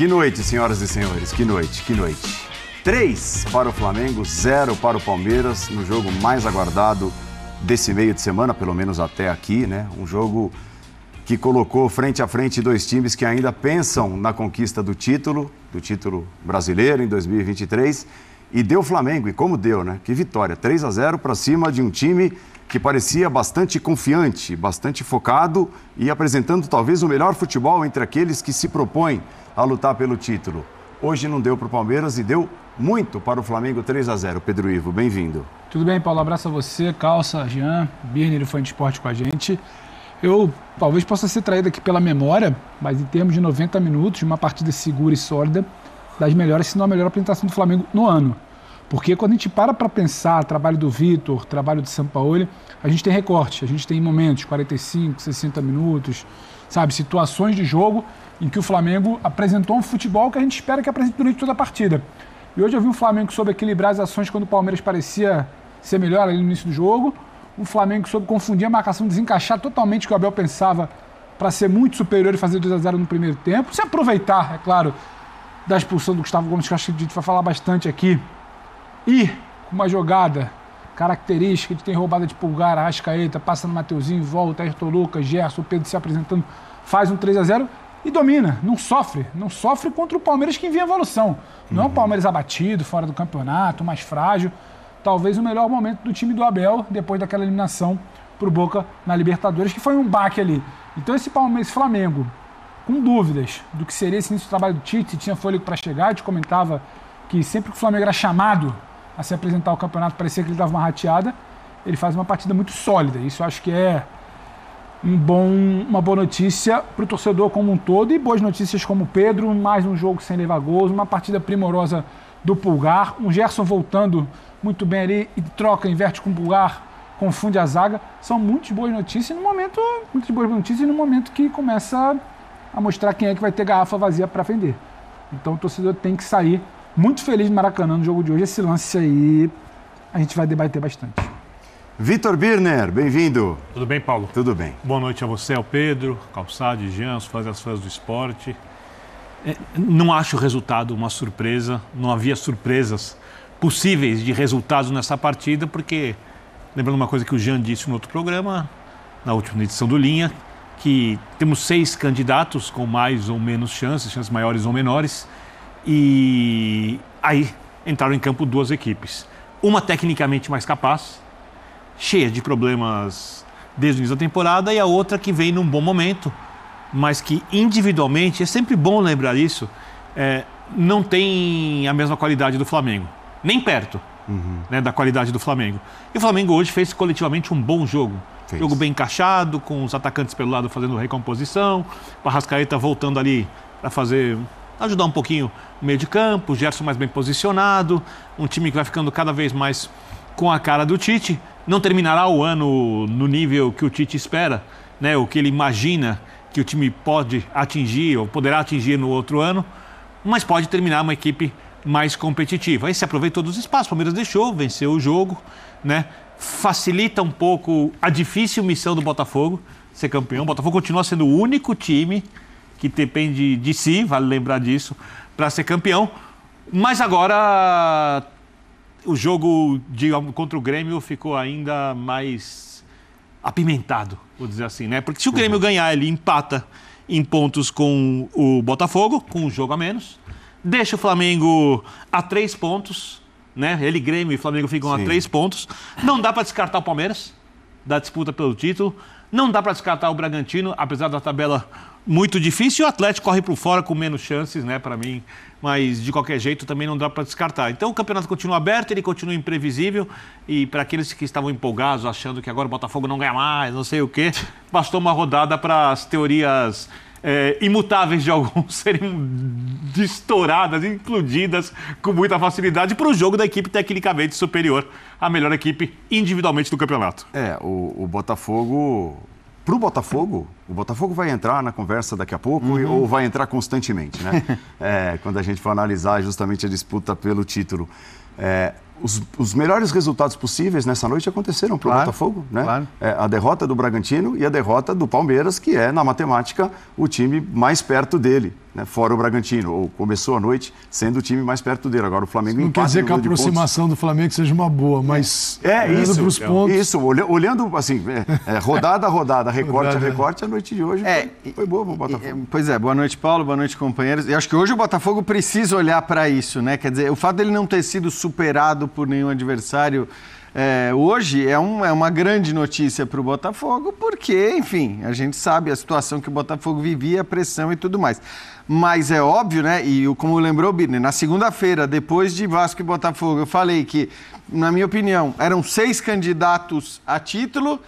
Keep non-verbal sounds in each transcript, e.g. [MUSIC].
Que noite, senhoras e senhores, que noite, que noite. 3 para o Flamengo, 0 para o Palmeiras, no jogo mais aguardado desse meio de semana, pelo menos até aqui, né? Um jogo que colocou frente a frente dois times que ainda pensam na conquista do título, do título brasileiro em 2023, e deu Flamengo, e como deu, né? Que vitória, 3 a 0 para cima de um time que parecia bastante confiante, bastante focado e apresentando talvez o melhor futebol entre aqueles que se propõem a lutar pelo título. Hoje não deu para o Palmeiras e deu muito para o Flamengo 3 a 0 Pedro Ivo, bem-vindo. Tudo bem, Paulo? Abraço a você, Calça, Jean, Birner, fã de esporte com a gente. Eu talvez possa ser traído aqui pela memória, mas em termos de 90 minutos, uma partida segura e sólida, das melhores, se não a melhor apresentação do Flamengo no ano. Porque quando a gente para para pensar trabalho do Vitor, trabalho de Sampaoli, a gente tem recorte, a gente tem momentos, 45, 60 minutos, sabe, situações de jogo em que o Flamengo apresentou um futebol que a gente espera que apresente durante toda a partida. E hoje eu vi um Flamengo que soube equilibrar as ações quando o Palmeiras parecia ser melhor ali no início do jogo, o Flamengo que soube confundir a marcação, desencaixar totalmente o que o Abel pensava para ser muito superior e fazer 2 a 0 no primeiro tempo, se aproveitar, é claro, da expulsão do Gustavo Gomes, que acho que a gente vai falar bastante aqui, e uma jogada característica de tem roubada de pulgar, Arrascaeta, passa no Mateuzinho, volta, Ayrton Lucas, Gerson, Pedro se apresentando, faz um 3 a 0 e domina, não sofre, não sofre contra o Palmeiras que envia evolução. Não é um uhum. Palmeiras abatido, fora do campeonato, mais frágil. Talvez o melhor momento do time do Abel depois daquela eliminação para o Boca na Libertadores, que foi um baque ali. Então esse Palmeiras Flamengo, com dúvidas do que seria esse início do trabalho do Tite, se tinha fôlego para chegar, a gente comentava que sempre que o Flamengo era chamado a se apresentar ao campeonato, parecia que ele dava uma rateada. Ele faz uma partida muito sólida. Isso acho que é um bom, uma boa notícia para o torcedor como um todo e boas notícias como o Pedro, mais um jogo sem levar gols, uma partida primorosa do Pulgar, um Gerson voltando muito bem ali e troca, inverte com o Pulgar, confunde a zaga. São muitas boas notícias no momento, muitas boas notícias no momento que começa a mostrar quem é que vai ter garrafa vazia para vender. Então o torcedor tem que sair muito feliz no Maracanã no jogo de hoje. Esse lance aí a gente vai debater bastante. Vitor Birner, bem-vindo. Tudo bem, Paulo? Tudo bem. Boa noite a você, ao Pedro, Calçade, Jean, os fãs das fãs do esporte. É, não acho o resultado uma surpresa, não havia surpresas possíveis de resultados nessa partida, porque, lembrando uma coisa que o Jean disse no outro programa, na última edição do Linha, que temos seis candidatos com mais ou menos chances, chances maiores ou menores, e aí entraram em campo duas equipes. Uma tecnicamente mais capaz, cheia de problemas desde o início da temporada, e a outra que vem num bom momento, mas que individualmente, é sempre bom lembrar isso, é, não tem a mesma qualidade do Flamengo. Nem perto uhum. né, da qualidade do Flamengo. E o Flamengo hoje fez coletivamente um bom jogo. Fez. Jogo bem encaixado, com os atacantes pelo lado fazendo recomposição, o Parrascaeta voltando ali para fazer ajudar um pouquinho o meio de campo, o Gerson mais bem posicionado, um time que vai ficando cada vez mais com a cara do Tite. Não terminará o ano no nível que o Tite espera, né? o que ele imagina que o time pode atingir ou poderá atingir no outro ano, mas pode terminar uma equipe mais competitiva. Aí se aproveitou dos espaços, o Palmeiras deixou, venceu o jogo, né? facilita um pouco a difícil missão do Botafogo ser campeão. O Botafogo continua sendo o único time que depende de si, vale lembrar disso, para ser campeão. Mas agora o jogo de, contra o Grêmio ficou ainda mais apimentado, vou dizer assim, né? Porque se o Grêmio uhum. ganhar, ele empata em pontos com o Botafogo, com um jogo a menos, deixa o Flamengo a três pontos, né? Ele, Grêmio e Flamengo ficam Sim. a três pontos. Não dá para descartar o Palmeiras da disputa pelo título. Não dá para descartar o Bragantino, apesar da tabela muito difícil. E o Atlético corre por fora com menos chances, né, para mim. Mas de qualquer jeito também não dá para descartar. Então o campeonato continua aberto, ele continua imprevisível. E para aqueles que estavam empolgados, achando que agora o Botafogo não ganha mais, não sei o quê, bastou uma rodada para as teorias é, imutáveis de alguns [LAUGHS] serem estouradas, incluídas com muita facilidade para o jogo da equipe tecnicamente superior à melhor equipe individualmente do campeonato. É, o, o Botafogo. Para o Botafogo, o Botafogo vai entrar na conversa daqui a pouco uhum. ou vai entrar constantemente, né? [LAUGHS] é, quando a gente for analisar justamente a disputa pelo título. É, os, os, melhores resultados possíveis nessa noite aconteceram para o claro, Botafogo, né? Claro. É, a derrota do Bragantino e a derrota do Palmeiras, que é, na matemática, o time mais perto dele né, fora o Bragantino, ou começou a noite sendo o time mais perto dele. Agora o Flamengo Não quer dizer que a aproximação do Flamengo seja uma boa, é. mas é, é isso, pros é. pontos... isso, olhando assim, é, é, rodada a rodada, recorte a recorte, a noite de hoje é, foi, foi boa para o Botafogo. Pois é, boa noite Paulo, boa noite companheiros. Eu acho que hoje o Botafogo precisa olhar para isso, né? Quer dizer, o fato dele não ter sido superado por nenhum adversário é, hoje é, um, é, uma grande notícia para o Botafogo, porque, enfim, a gente sabe a situação que o Botafogo vivia, a pressão e tudo mais. Mas é óbvio, né? E como lembrou o Birner, na segunda-feira, depois de Vasco e Botafogo, eu falei que, na minha opinião, eram seis candidatos a título.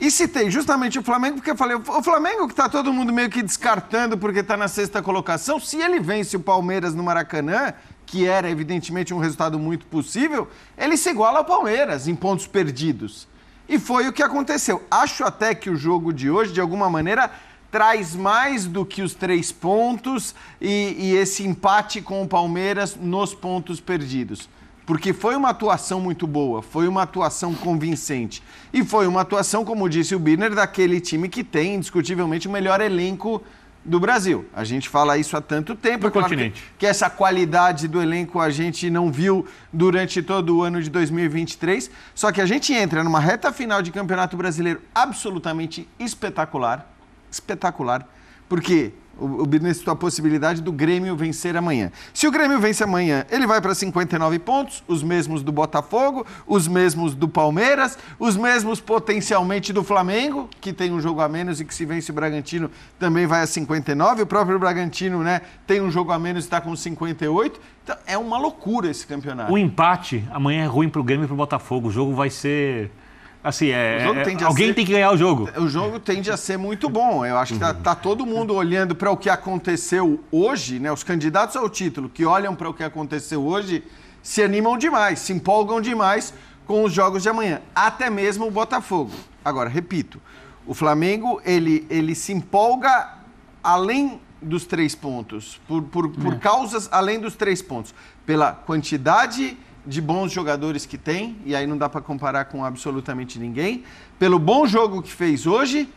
E citei justamente o Flamengo, porque eu falei, o Flamengo que está todo mundo meio que descartando porque está na sexta colocação, se ele vence o Palmeiras no Maracanã, que era evidentemente um resultado muito possível, ele se iguala ao Palmeiras em pontos perdidos. E foi o que aconteceu. Acho até que o jogo de hoje, de alguma maneira, traz mais do que os três pontos e, e esse empate com o Palmeiras nos pontos perdidos. Porque foi uma atuação muito boa, foi uma atuação convincente. E foi uma atuação, como disse o Birner, daquele time que tem, indiscutivelmente, o melhor elenco do Brasil. A gente fala isso há tanto tempo. Do claro continente. Que, que, essa qualidade do elenco a gente não viu durante todo o ano de 2023. Só que a gente entra numa reta final de Campeonato Brasileiro absolutamente espetacular. Espetacular. Por quê? O, o Birner citou a possibilidade do Grêmio vencer amanhã. Se o Grêmio vence amanhã, ele vai para 59 pontos, os mesmos do Botafogo, os mesmos do Palmeiras, os mesmos potencialmente do Flamengo, que tem um jogo a menos e que se vence o Bragantino também vai a 59. O próprio Bragantino né, tem um jogo a menos e está com 58. Então, é uma loucura esse campeonato. O empate amanhã é ruim para o Grêmio e para o Botafogo. O jogo vai ser Assim, é, é alguém ser, tem que ganhar o jogo. O jogo tende a ser muito bom. Eu acho que tá, tá todo mundo olhando para o que aconteceu hoje, né? Os candidatos ao título que olham para o que aconteceu hoje se animam demais, se empolgam demais com os jogos de amanhã. Até mesmo o Botafogo. Agora, repito, o Flamengo ele, ele se empolga além dos três pontos, por, por, por é. causas além dos três pontos, pela quantidade de bons jogadores que tem, e aí não dá para comparar com absolutamente ninguém, pelo bom jogo que fez hoje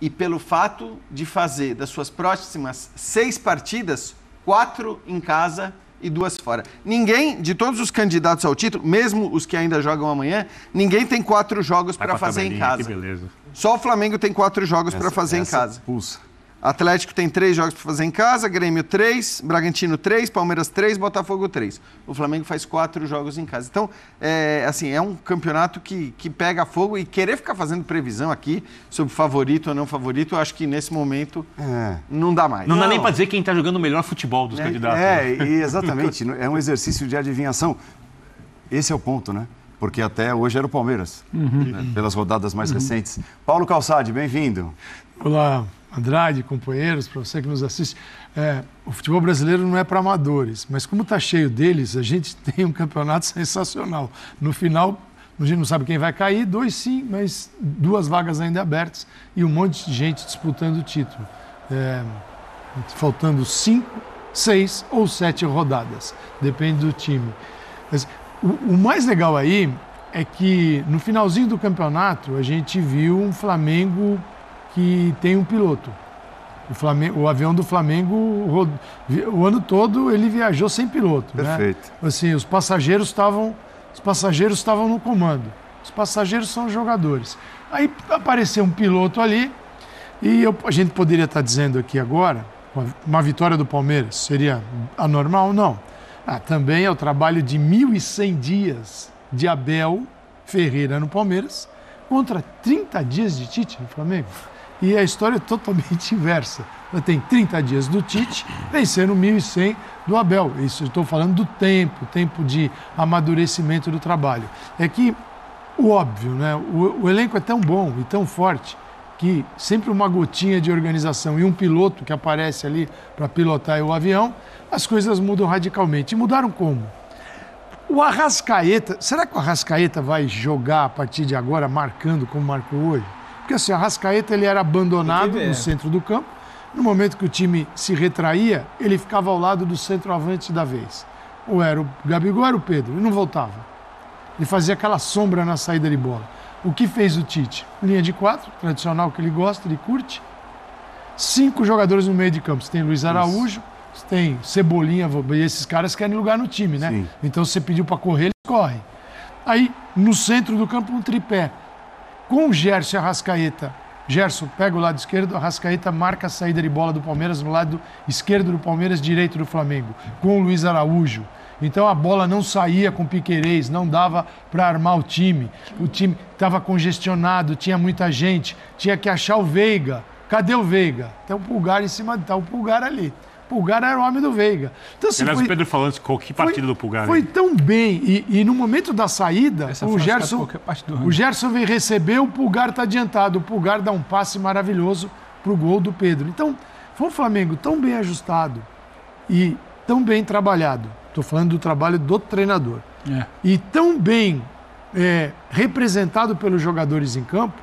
e pelo fato de fazer das suas próximas seis partidas, quatro em casa e duas fora. Ninguém, de todos os candidatos ao título, mesmo os que ainda jogam amanhã, ninguém tem quatro jogos para fazer em casa. Só o Flamengo tem quatro jogos para fazer em casa. Pulsa. Atlético tem três jogos para fazer em casa, Grêmio três, Bragantino três, Palmeiras três, Botafogo três. O Flamengo faz quatro jogos em casa. Então, é, assim, é um campeonato que, que pega fogo e querer ficar fazendo previsão aqui sobre favorito ou não favorito, acho que nesse momento é. não dá mais. Não, não. dá nem para dizer quem está jogando o melhor futebol dos é, candidatos. É, né? exatamente. [LAUGHS] é um exercício de adivinhação. Esse é o ponto, né? porque até hoje era o Palmeiras, uhum. né, pelas rodadas mais uhum. recentes. Paulo Calçade, bem-vindo. Olá, Andrade, companheiros, para você que nos assiste, é, o futebol brasileiro não é para amadores, mas como está cheio deles, a gente [LAUGHS] tem um campeonato sensacional. No final, a gente não sabe quem vai cair, dois sim, mas duas vagas ainda abertas e um monte de gente disputando o título. É, faltando cinco, seis ou sete rodadas, depende do time. Mas, o, o mais legal aí é que no finalzinho do campeonato a gente viu um Flamengo que tem um piloto. O, Flamengo, o avião do Flamengo, o ano todo, ele viajou sem piloto. Né? Perfeito. Né? Assim, os passageiros estavam os passageiros estavam no comando. Os passageiros são os jogadores. Aí apareceu um piloto ali e eu, a gente poderia estar tá dizendo aqui agora, uma vitória do Palmeiras seria anormal? Não. Ah, também é o trabalho de 1.100 dias de Abel Ferreira no Palmeiras contra 30 dias de Tite no Flamengo. E a história é totalmente [LAUGHS] inversa. Ela tem 30 dias do Tite, vencendo 1.100 do Abel. Isso estou falando do tempo, tempo de amadurecimento do trabalho. É que o óbvio, né? O, o, elenco é tão bom e tão forte que sempre uma gotinha de organização e um piloto que aparece ali para pilotar o avião, as coisas mudam radicalmente. E mudaram como? O Arrascaeta, será que o Arrascaeta vai jogar a partir de agora marcando como marcou hoje? Porque assim, a Rascaeta ele era abandonado no é. centro do campo. No momento que o time se retraía, ele ficava ao lado do centroavante da vez. Ou era o Gabigol ou era o Pedro, ele não voltava. Ele fazia aquela sombra na saída de bola. O que fez o Tite? Linha de quatro, tradicional que ele gosta, ele curte. Cinco jogadores no meio de campo. Você tem Luiz Araújo, você tem Cebolinha, e esses caras querem lugar no time, né? Sim. Então você pediu para correr, eles correm. Aí, no centro do campo, um tripé com o Gerson Arrascaeta. Gerson pega o lado esquerdo, Arrascaeta marca a saída de bola do Palmeiras no lado esquerdo do Palmeiras, direito do Flamengo, com o Luiz Araújo. Então a bola não saía com Piqueires, não dava para armar o time. O time estava congestionado, tinha muita gente, tinha que achar o Veiga. Cadê o Veiga? Tem tá um pulgar em cima, tá um pulgar ali. Pulgar era o homem do Veiga. Então, assim, Aliás, foi, o Pedro falando que partida do Pulgar. Foi hein? tão bem. E, e, no momento da saída, o Gerson, o Gerson vem receber, o Pulgar está adiantado. O Pulgar dá um passe maravilhoso para o gol do Pedro. Então, foi um Flamengo tão bem ajustado e tão bem trabalhado. Estou falando do trabalho do treinador. É. E tão bem é, representado pelos jogadores em campo,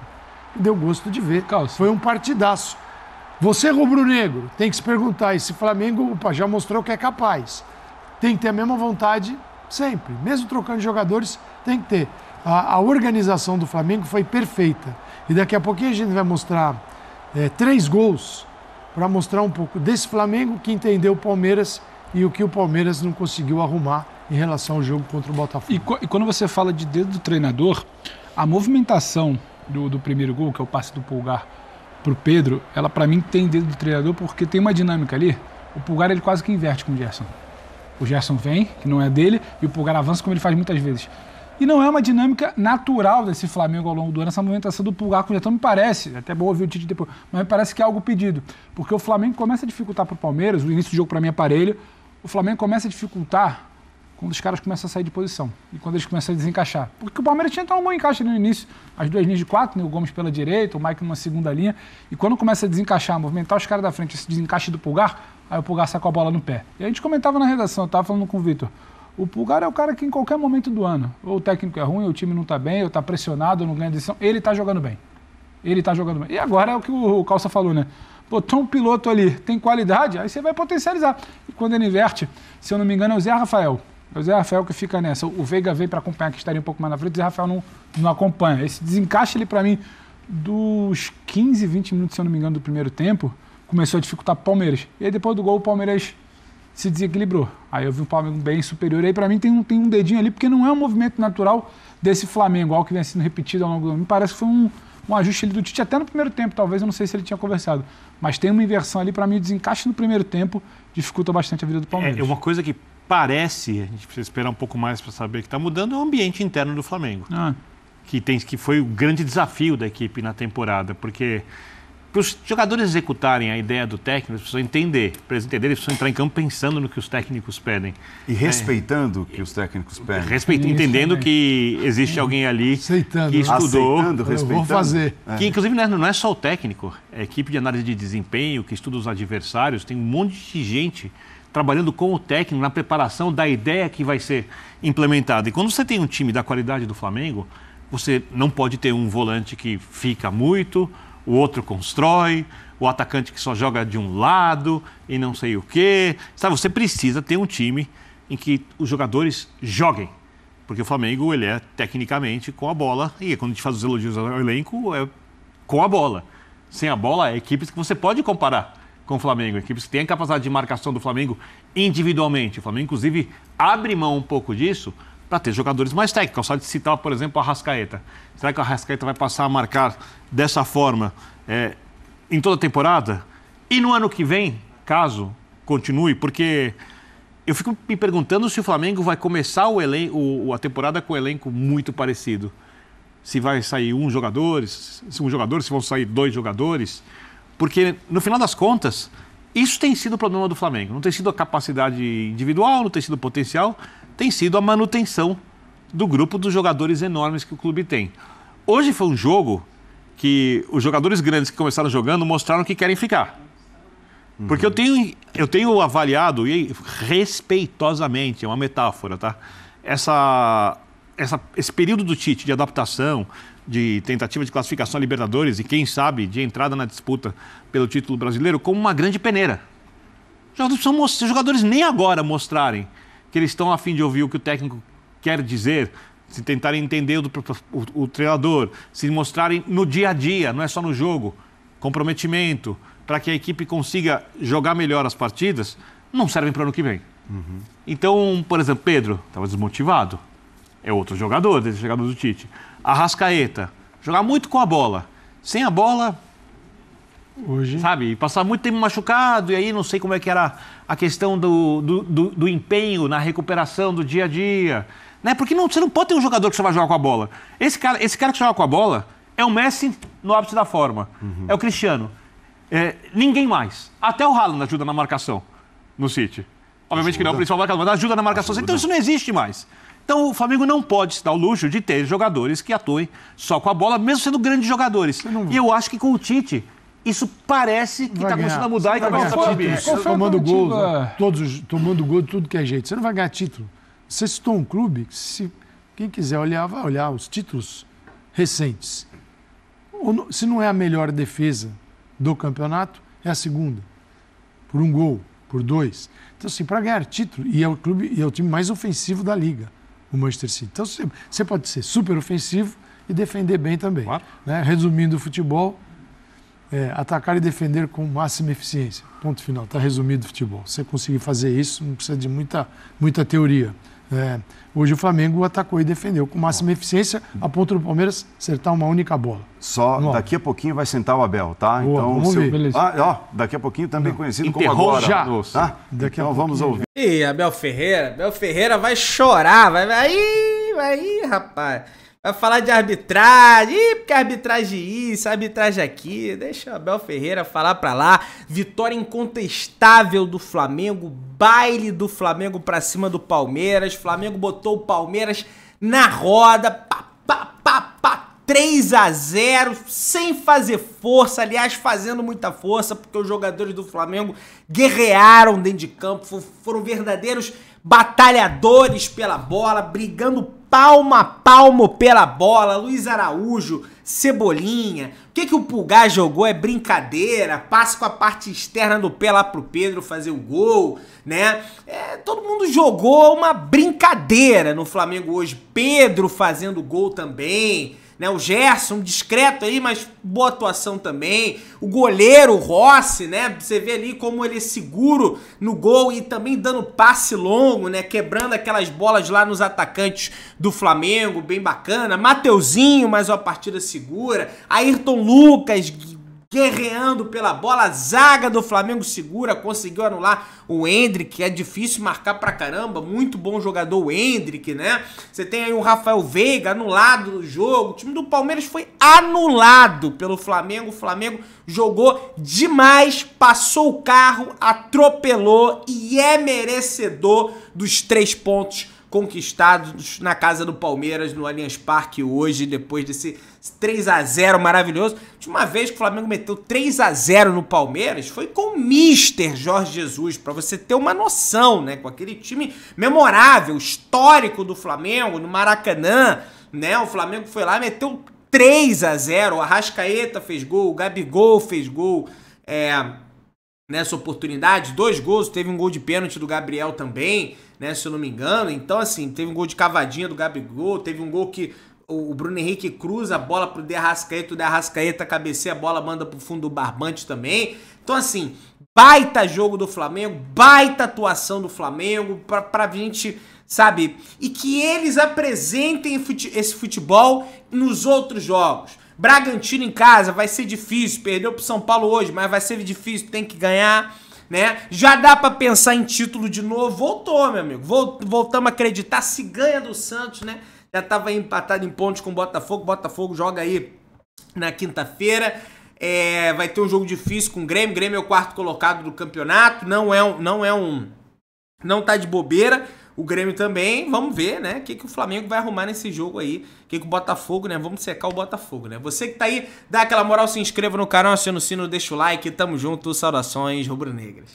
deu gosto de ver. Calça. Foi um partidaço. Você, rubro-negro, tem que se perguntar: esse Flamengo opa, já mostrou que é capaz. Tem que ter a mesma vontade sempre. Mesmo trocando jogadores, tem que ter. A, a organização do Flamengo foi perfeita. E daqui a pouquinho a gente vai mostrar é, três gols para mostrar um pouco desse Flamengo que entendeu o Palmeiras e o que o Palmeiras não conseguiu arrumar em relação ao jogo contra o Botafogo. E, e quando você fala de dedo do treinador, a movimentação do, do primeiro gol, que é o passe do Pulgar pro Pedro, ela para mim tem dedo do treinador porque tem uma dinâmica ali. O Pulgar ele quase que inverte com o Gerson. O Gerson vem, que não é dele, e o Pulgar avança como ele faz muitas vezes. E não é uma dinâmica natural desse Flamengo ao longo do ano, essa movimentação do Pulgar com o Jetão me parece, é até bom ouvir o Tite depois, mas me parece que é algo pedido. Porque o Flamengo começa a dificultar para o Palmeiras, o início do jogo para mim é parelho, o Flamengo começa a dificultar quando os caras começam a sair de posição e quando eles começam a desencaixar. Porque o Palmeiras tinha até um bom encaixe no início, as duas linhas de quatro, né? o Gomes pela direita, o Mike numa segunda linha, e quando começa a desencaixar, a movimentar os caras da frente, esse desencaixe do Pulgar, aí o Pulgar saca a bola no pé. E a gente comentava na redação, eu estava falando com o Vitor, o Pulgar é o cara que em qualquer momento do ano, ou o técnico é ruim, ou o time não está bem, ou está pressionado, ou não ganha decisão, ele está jogando bem. Ele está jogando bem. E agora é o que o Calça falou, né? botou um piloto ali, tem qualidade, aí você vai potencializar. E quando ele inverte, se eu não me engano, é o Zé Rafael o Zé Rafael que fica nessa. O Veiga veio para acompanhar, que estaria um pouco mais na frente, o Zé Rafael não, não acompanha. Esse desencaixe ele para mim dos 15, 20 minutos, se eu não me engano, do primeiro tempo, começou a dificultar o Palmeiras. E aí depois do gol o Palmeiras se desequilibrou. Aí eu vi o Palmeiras bem superior. E aí para mim tem um, tem um dedinho ali, porque não é um movimento natural desse Flamengo, algo que vem sendo repetido ao longo do ano. Me parece que foi um, um ajuste ali do Tite, até no primeiro tempo, talvez, eu não sei se ele tinha conversado. Mas tem uma inversão ali, para mim, o desencaixe no primeiro tempo dificulta bastante a vida do é, é Palmeiras. É, uma coisa que parece, a gente precisa esperar um pouco mais para saber que está mudando, é o ambiente interno do Flamengo. Ah. Que, tem, que foi o grande desafio da equipe na temporada, porque para os jogadores executarem a ideia do técnico, eles precisam entender. Para eles entenderem, eles precisam entrar em campo pensando no que os técnicos pedem. E é. respeitando o é. que os técnicos pedem. Respeitando, entendendo né? que existe alguém ali Aceitando, que né? estudou. Aceitando, respeitando. Vou fazer. É. Que, inclusive, né, não é só o técnico. É a equipe de análise de desempenho, que estuda os adversários. Tem um monte de gente trabalhando com o técnico na preparação da ideia que vai ser implementada. E quando você tem um time da qualidade do Flamengo, você não pode ter um volante que fica muito, o outro constrói, o atacante que só joga de um lado e não sei o quê. Sabe, você precisa ter um time em que os jogadores joguem. Porque o Flamengo, ele é tecnicamente com a bola. E quando a gente faz os elogios ao elenco, é com a bola. Sem a bola, é equipes que você pode comparar com o Flamengo. Equipes que têm capacidade de marcação do Flamengo individualmente. O Flamengo, inclusive, abre mão um pouco disso para ter jogadores mais técnicos. Só de citar, por exemplo, a Rascaeta. Será que a Rascaeta vai passar a marcar dessa forma é, em toda a temporada? E no ano que vem, caso continue, porque eu fico me perguntando se o Flamengo vai começar o o, a temporada com o elenco muito parecido. Se vai sair um jogador, se um jogador, se vão sair dois jogadores. Porque, no final das contas, isso tem sido o problema do Flamengo. Não tem sido a capacidade individual, não tem sido o potencial, tem sido a manutenção do grupo dos jogadores enormes que o clube tem. Hoje foi um jogo que os jogadores grandes que começaram jogando mostraram que querem ficar. Uhum. Porque eu uhum. tenho, eu tenho avaliado, e respeitosamente, é uma metáfora, tá? Essa essa, esse período do Tite de adaptação, de tentativa de classificação a Libertadores e, quem sabe, de entrada na disputa pelo título brasileiro, como uma grande peneira. Se os jogadores nem agora mostrarem que eles estão a fim de ouvir o que o técnico quer dizer, se tentarem entender o, o, o treinador, se mostrarem no dia a dia, não é só no jogo, comprometimento, para que a equipe consiga jogar melhor as partidas, não servem para o ano que vem. Uhum. Então, por exemplo, Pedro estava desmotivado, é outro jogador, esse jogador do Tite. Arrascaeta, jogar muito com a bola. Sem a bola, Hoje. Sabe? E passar muito tempo machucado, e aí não sei como é que era a questão do, do, do, do empenho na recuperação do dia a dia. Né? Porque não, você não pode ter um jogador que só vai jogar com a bola. Esse cara, esse cara que joga com a bola é o Messi no ápice da forma. Uhum. É o Cristiano. É, ninguém mais. Até o Haaland ajuda na marcação no City. Obviamente ajuda. que não, o principal marcador, mas ajuda na marcação. Ajuda. Então isso não existe mais. Então o Flamengo não pode se dar o luxo de ter jogadores que atuem só com a bola, mesmo sendo grandes jogadores. Não... E eu acho que com o Tite isso parece que está começando a mudar e está começando a subir. Tomando gol, é. todos, tomando gol de tudo que é jeito. Você não vai ganhar título. Você citou um clube, se quem quiser olhar, vai olhar os títulos recentes. Se não é a melhor defesa do campeonato, é a segunda. Por um gol, por dois. Então, assim, para ganhar título, e é o clube, e é o time mais ofensivo da liga o Manchester City. Então você pode ser super ofensivo e defender bem também. Claro. Né? Resumindo o futebol, é, atacar e defender com máxima eficiência. Ponto final, está resumido o futebol. Você conseguir fazer isso, não precisa de muita, muita teoria. É, hoje o Flamengo atacou e defendeu com máxima eficiência, a ponto do Palmeiras acertar uma única bola. Só daqui a pouquinho vai sentar o Abel, tá? Boa, então, vamos seu... ver. Ah, ó, daqui a pouquinho também Não. conhecido como agora. Já. Tá? Daqui então vamos ouvir. E Abel Ferreira, Abel Ferreira vai chorar, vai aí, aí, rapaz. Vai falar de arbitragem, Ih, porque arbitragem é isso, arbitragem é aqui. Deixa o Abel Ferreira falar pra lá. Vitória incontestável do Flamengo, baile do Flamengo pra cima do Palmeiras. Flamengo botou o Palmeiras na roda, pá, pá, pá, pá, 3 a 0 sem fazer força, aliás, fazendo muita força, porque os jogadores do Flamengo guerrearam dentro de campo, foram verdadeiros batalhadores pela bola, brigando palmo a palmo pela bola, Luiz Araújo, Cebolinha. O que, que o Pulgar jogou é brincadeira, passe com a parte externa do pé lá pro Pedro fazer o gol, né? É, todo mundo jogou uma brincadeira no Flamengo hoje. Pedro fazendo gol também. Né? O Gerson, discreto aí, mas boa atuação também. O goleiro, o Rossi, né? Você vê ali como ele é seguro no gol e também dando passe longo, né? Quebrando aquelas bolas lá nos atacantes do Flamengo, bem bacana. Mateuzinho, mais uma partida segura. Ayrton Lucas, guerreando pela bola, a zaga do Flamengo segura, conseguiu anular o Hendrick, que é difícil marcar pra caramba, muito bom jogador o Hendrick, né? Você tem aí o Rafael Veiga anulado no jogo, o time do Palmeiras foi anulado pelo Flamengo, o Flamengo jogou demais, passou o carro, atropelou e é merecedor dos três pontos conquistados na casa do Palmeiras, no Allianz Parque hoje, depois desse 3 a 0 maravilhoso. De uma vez que o Flamengo meteu 3 a 0 no Palmeiras, foi com o Mister Jorge Jesus, para você ter uma noção, né, com aquele time memorável, histórico do Flamengo no Maracanã, né? O Flamengo foi lá, meteu 3 a 0, o Arrascaeta fez gol, o Gabigol fez gol. É, nessa oportunidade, dois gols, teve um gol de pênalti do Gabriel também, né, se eu não me engano. Então assim, teve um gol de cavadinha do Gabigol, teve um gol que o Bruno Henrique cruza a bola pro Derrascaeta, o Derrascaeta cabeceia a bola, manda pro fundo do barbante também. Então, assim, baita jogo do Flamengo, baita atuação do Flamengo, pra, pra gente, sabe? E que eles apresentem esse futebol nos outros jogos. Bragantino em casa vai ser difícil, perdeu pro São Paulo hoje, mas vai ser difícil, tem que ganhar. Né? Já dá para pensar em título de novo. Voltou, meu amigo. Voltamos a acreditar. Se ganha do Santos, né? já estava empatado em pontos com o Botafogo. Botafogo joga aí na quinta-feira. É, vai ter um jogo difícil com o Grêmio. O Grêmio é o quarto colocado do campeonato. Não é um. Não é um. Não tá de bobeira. O Grêmio também, vamos ver, né? O que, que o Flamengo vai arrumar nesse jogo aí. O que, que o Botafogo, né? Vamos secar o Botafogo, né? Você que tá aí, dá aquela moral, se inscreva no canal, aciona o sino, deixa o like. Tamo junto, saudações rubro-negras.